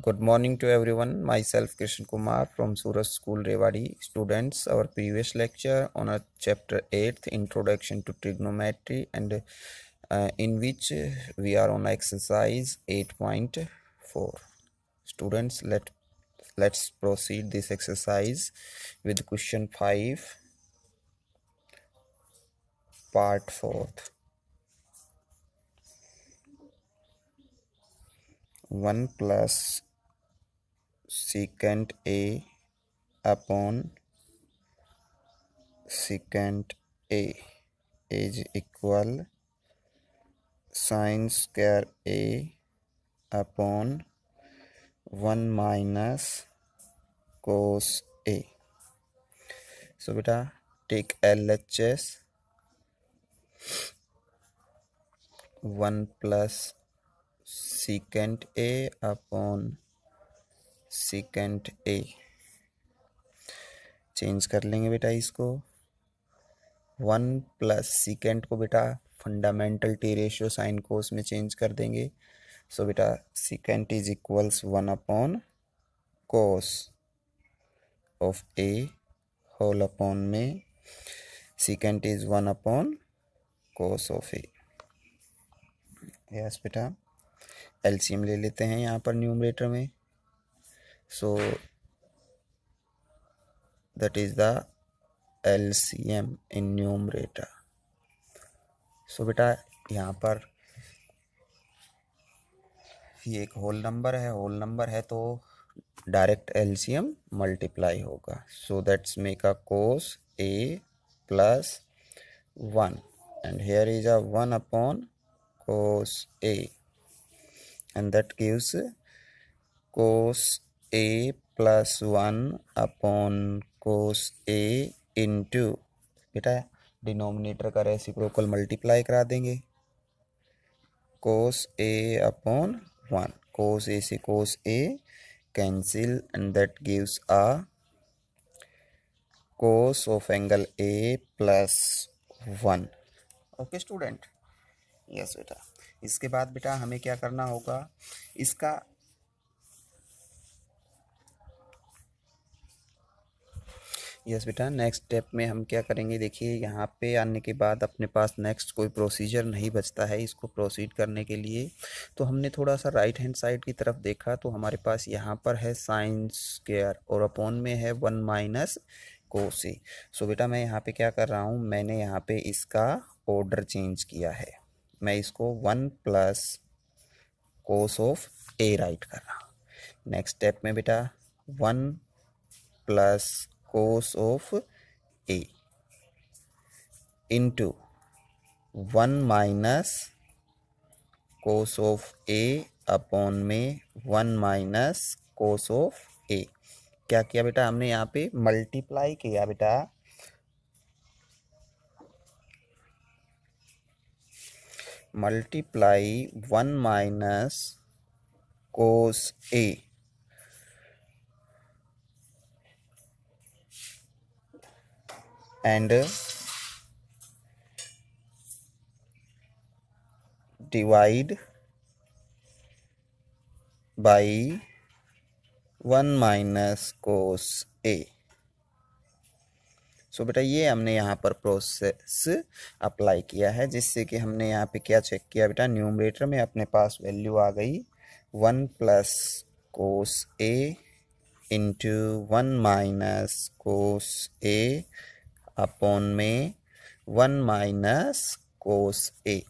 Good morning to everyone. Myself Krishan Kumar from Suraj School Rewadi. Students, our previous lecture on a chapter 8 introduction to trigonometry and uh, in which we are on exercise 8.4. Students, let let's proceed this exercise with question 5 part Four. One plus secant A upon secant A is equal sine square A upon one minus cos A so बेटा take L H S one plus secant A upon secant A change कर लेंगे बेटा इसको one plus secant को बेटा fundamental T ratio sine cos में change कर देंगे सो so, बेटा secant is equals one upon cos of A whole upon में secant is one upon cos of A yes बेटा एल ले लेते हैं यहाँ पर न्यूमरेटर में so the L C M in numerator so बेटा यहाँ पर ये एक होल नंबर है होल नंबर है तो डायरेक्ट एलसीएम मल्टीप्लाई होगा so that's make a cos A plus one and here is a one upon cos A and that gives cos a plus 1 upon cos a into बेटा denominator का reciprocal multiply करा देंगे cos A upon one cos A से cos A cancel and that gives a cos of angle A plus one okay student yes बेटा इसके बाद बेटा हमें क्या करना होगा इसका यस बेटा नेक्स्ट स्टेप में हम क्या करेंगे देखिए यहाँ पे आने के बाद अपने पास नेक्स्ट कोई प्रोसीजर नहीं बचता है इसको प्रोसीड करने के लिए तो हमने थोड़ा सा राइट हैंड साइड की तरफ देखा तो हमारे पास यहाँ पर है साइंस केयर और अपॉन में है वन माइनस कोसी सो बेटा मैं यहाँ पे क्या कर रहा हूँ मैंने यहाँ पे इसका ऑर्डर चेंज किया है मैं इसको one plus cos of A write कर रहा हूँ नेक्स्ट स्टेप में बेटा one plus cos of A into one minus cos of A upon में one minus cos of A क्या किया बेटा हमने यहाँ पे मल्टीप्लाई किया बेटा multiply 1 minus cos A. and divide by 1 minus cos A. सो बेटा ये हमने यहाँ पर प्रोसेस अप्लाई किया है जिससे कि हमने यहाँ पे क्या चेक किया बेटा न्यूमरेटर में अपने पास वैल्यू आ गई one plus cos A into one minus cos A upon में वन माइनस कोस ए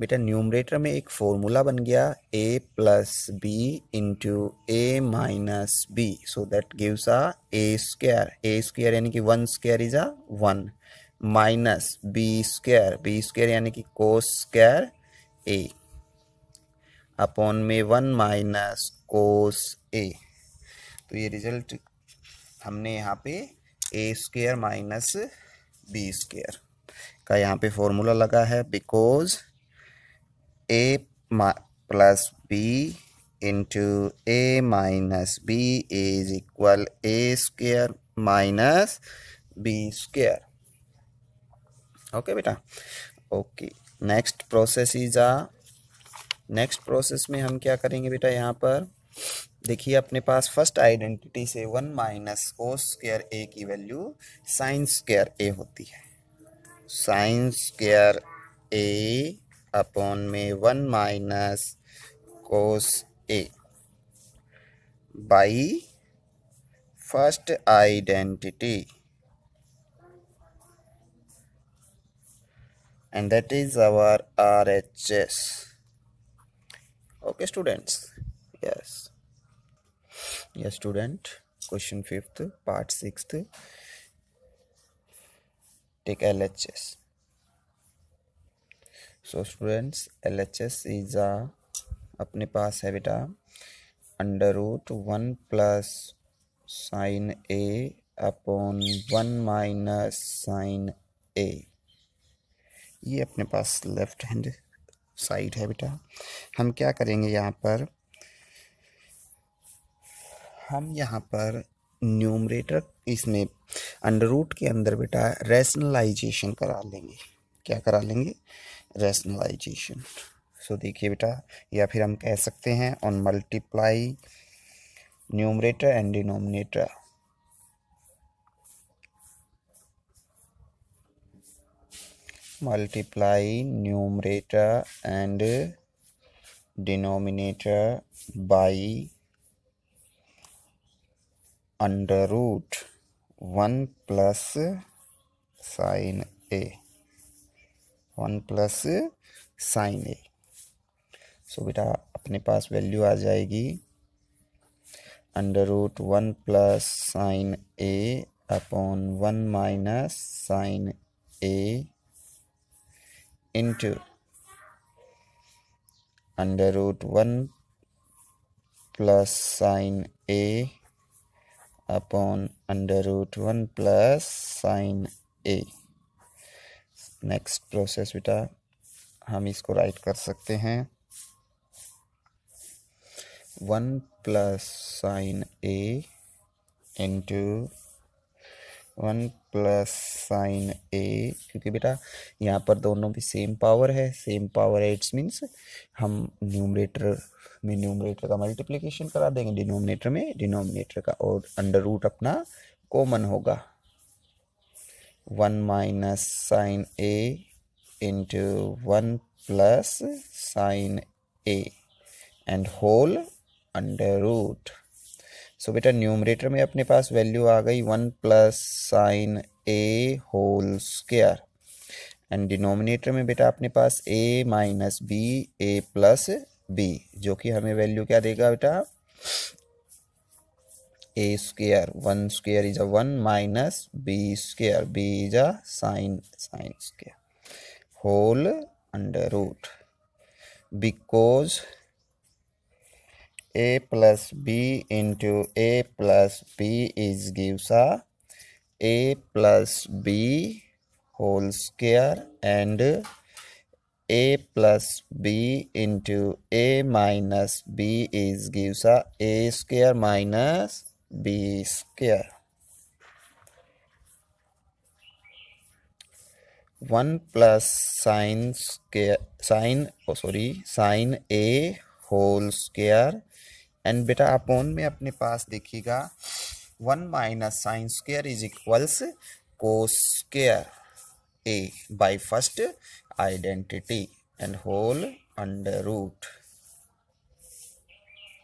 बेटा न्यूमरेटर में एक फॉर्मूला बन गया A plus B into A minus B so that gives uh A square A square यानी कि one square is uh one minus B square B square यानी कि cos square A upon में one minus cos A तो ये result हमने यहाँ पे ए स्क्र माइनस बी स्क्वेयर का यहाँ पे फॉर्मूला लगा है because a plus b into a minus b is equal a square minus b square okay beta okay next process is uh next process में हम क्या करेंगे बेटा यहाँ पर देखिए अपने पास फर्स्ट आइडेंटिटी से वन माइनस ओ स्क्र ए की वैल्यू साइंस स्क्र ए होती है sine square A upon me 1 minus cos A by first identity and that is our RHS okay students yes yes student question fifth part sixth take LHS so students L H S is uh अपने पास है बेटा under root one plus sine A upon one minus sine A ये अपने पास left hand side है बेटा हम क्या करेंगे यहाँ पर हम यहाँ पर न्यूमरेटर इसमें अंडर रूट के अंदर बेटा रैशनलाइजेशन करा लेंगे क्या करा लेंगे रैशनलाइजेशन सो देखिए बेटा या फिर हम कह सकते हैं on multiply numerator and denominator multiply numerator and denominator by under root one plus sine A one plus sine A so बेटा अपने पास वैल्यू आ जाएगी under root one plus sine A upon one minus sine A into under root one plus sine A upon under root one plus sine A next process बेटा हम इसको write कर सकते हैं one plus sine A into one plus sine A क्योंकि बेटा यहाँ पर दोनों भी सेम पावर है सेम पावर है इट्स मीन्स हम न्यूमरेटर में न्यूमरेटर का मल्टीप्लिकेशन करा देंगे डिनोमिनेटर में डिनोमिनेटर का और अंडर रूट अपना कॉमन होगा one minus sine A into one plus sine A and whole under root so बेटा न्यूमरेटर में अपने पास वैल्यू आ गई one plus sine A whole square and denominator में बेटा अपने पास ए minus B A plus B जो कि हमें वैल्यू क्या देगा बेटा A square one square is a one minus B square B is a sine sine square whole under root because A plus B into A plus B is gives a A plus B whole square and A plus B into A minus B is gives a A square minus b square 1 plus sine square sine oh sorry sine a whole square and बेटा upon में अपने पास देखिएगा one minus sine square is equals cos square A by first identity and whole under root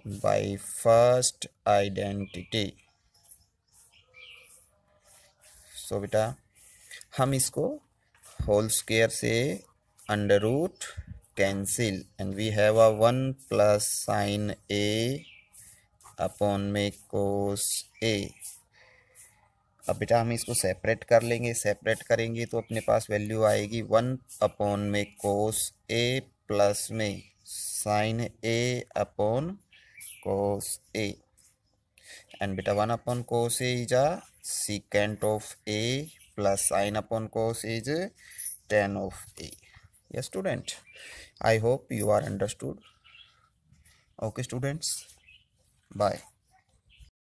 by first identity so so, बेटा हम इसको whole square से under root cancel and we have a one plus sine A upon में cos ए अब बेटा हम इसको separate कर लेंगे सेपरेट करेंगे तो अपने पास वैल्यू आएगी वन अपॉन में कोस ए प्लस में sine A upon cos A. And beta 1 upon cos A is a secant of A plus sine upon cos A is tan of A. Yes, student. I hope you are understood. Okay, students. Bye.